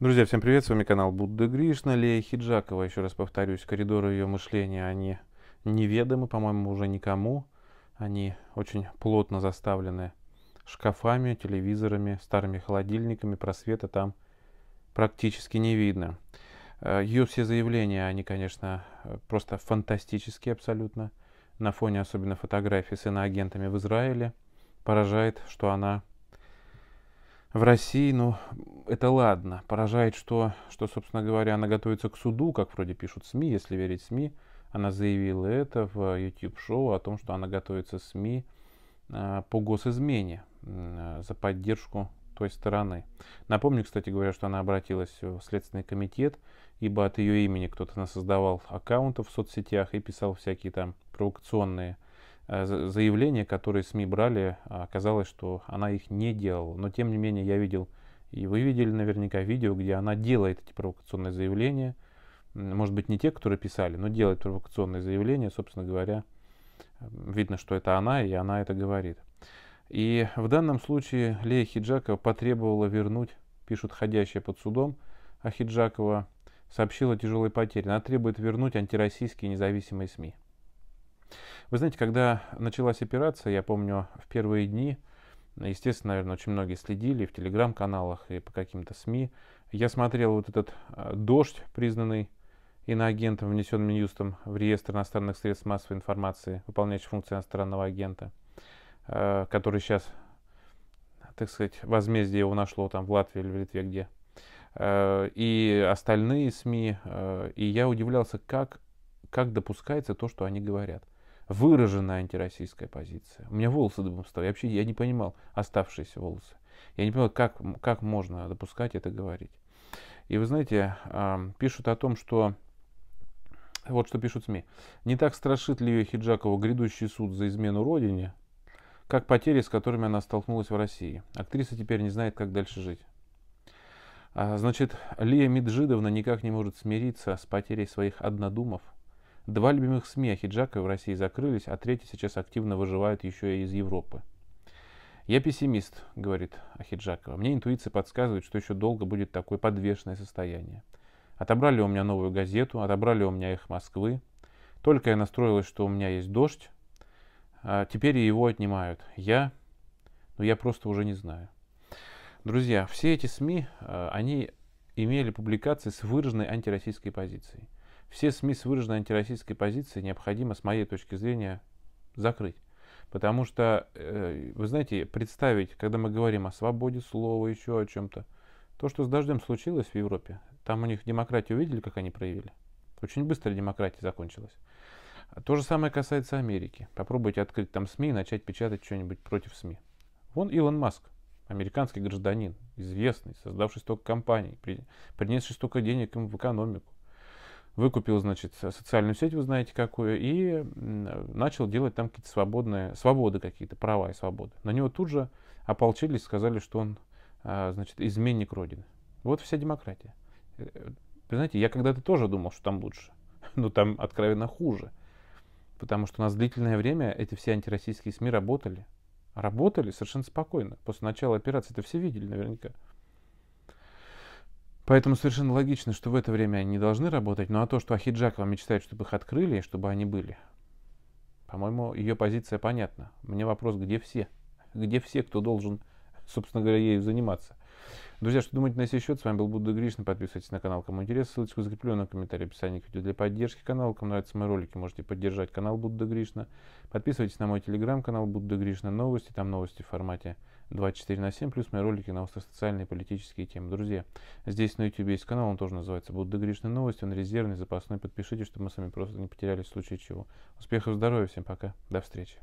Друзья, всем привет, с вами канал Будда Гришна, Лея Хиджакова, еще раз повторюсь, коридоры ее мышления, они неведомы, по-моему, уже никому, они очень плотно заставлены шкафами, телевизорами, старыми холодильниками, просвета там практически не видно. Э, ее все заявления, они, конечно, э, просто фантастические абсолютно, на фоне особенно фотографий с иноагентами в Израиле, поражает, что она в России, ну, это ладно. Поражает, что, что, собственно говоря, она готовится к суду, как вроде пишут СМИ, если верить СМИ. Она заявила это в YouTube-шоу о том, что она готовится СМИ э, по госизмене за поддержку той стороны. Напомню, кстати говоря, что она обратилась в Следственный комитет, ибо от ее имени кто-то создавал аккаунты в соцсетях и писал всякие там провокационные э, заявления, которые СМИ брали. А оказалось, что она их не делала. Но, тем не менее, я видел и вы видели наверняка видео, где она делает эти провокационные заявления. Может быть, не те, которые писали, но делает провокационные заявления, собственно говоря. Видно, что это она, и она это говорит. И в данном случае Лея Хиджакова потребовала вернуть, пишут ходящие под судом, а Хиджакова сообщила тяжелые потери. Она требует вернуть антироссийские независимые СМИ. Вы знаете, когда началась операция, я помню, в первые дни – ну, естественно, наверное, очень многие следили в телеграм-каналах и по каким-то СМИ. Я смотрел вот этот а, «Дождь», признанный иноагентом, внесен Минюстом в реестр иностранных средств массовой информации, выполняющий функции иностранного агента, а, который сейчас, так сказать, возмездие его нашло там в Латвии или в Литве где. А, и остальные СМИ. И я удивлялся, как, как допускается то, что они говорят – выраженная антироссийская позиция. У меня волосы дыбом стали. Я вообще я не понимал оставшиеся волосы. Я не понимал, как, как можно допускать это говорить. И вы знаете, пишут о том, что... Вот что пишут СМИ. Не так страшит ли ее Хиджакова грядущий суд за измену родине, как потери, с которыми она столкнулась в России. Актриса теперь не знает, как дальше жить. А, значит, Лия Меджидовна никак не может смириться с потерей своих однодумов – Два любимых СМИ о хиджаке в России закрылись, а третий сейчас активно выживает еще и из Европы. «Я пессимист», — говорит Ахиджакова. «Мне интуиция подсказывает, что еще долго будет такое подвешенное состояние. Отобрали у меня новую газету, отобрали у меня их Москвы. Только я настроилась, что у меня есть дождь, а теперь его отнимают. Я... Ну, я просто уже не знаю». Друзья, все эти СМИ, э, они имели публикации с выраженной антироссийской позицией. Все СМИ с выраженной антироссийской позицией необходимо, с моей точки зрения, закрыть. Потому что, э, вы знаете, представить, когда мы говорим о свободе слова, еще о чем-то, то, что с дождем случилось в Европе, там у них демократию видели, как они проявили? Очень быстро демократия закончилась. То же самое касается Америки. Попробуйте открыть там СМИ и начать печатать что-нибудь против СМИ. Вон Илон Маск, американский гражданин, известный, создавший столько компаний, принесший столько денег им в экономику выкупил, значит, социальную сеть, вы знаете какую, и начал делать там какие-то свободные, свободы какие-то, права и свободы. На него тут же ополчились, сказали, что он, а, значит, изменник Родины. Вот вся демократия. Э, вы знаете, я когда-то тоже думал, что там лучше, но там откровенно хуже. Потому что у нас длительное время эти все антироссийские СМИ работали. Работали совершенно спокойно. После начала операции это все видели наверняка. Поэтому совершенно логично, что в это время они не должны работать, ну а то, что Ахиджакова мечтает, чтобы их открыли чтобы они были, по-моему, ее позиция понятна. Мне вопрос, где все? Где все, кто должен, собственно говоря, ею заниматься? Друзья, что думаете на сей счет? С вами был Будда Гришна. Подписывайтесь на канал, кому интересно. Ссылочку закреплю в комментарии, описании к видео для поддержки канала. Кому нравятся мои ролики, можете поддержать канал Будда Гришна. Подписывайтесь на мой телеграм-канал Будда Гришна Новости. Там новости в формате 24 на 7, плюс мои ролики на социальные политические темы. Друзья, здесь на YouTube есть канал, он тоже называется Будда Гришна Новости. Он резервный, запасной. Подпишитесь, чтобы мы с вами просто не потерялись в случае чего. Успехов, здоровья, всем пока, до встречи.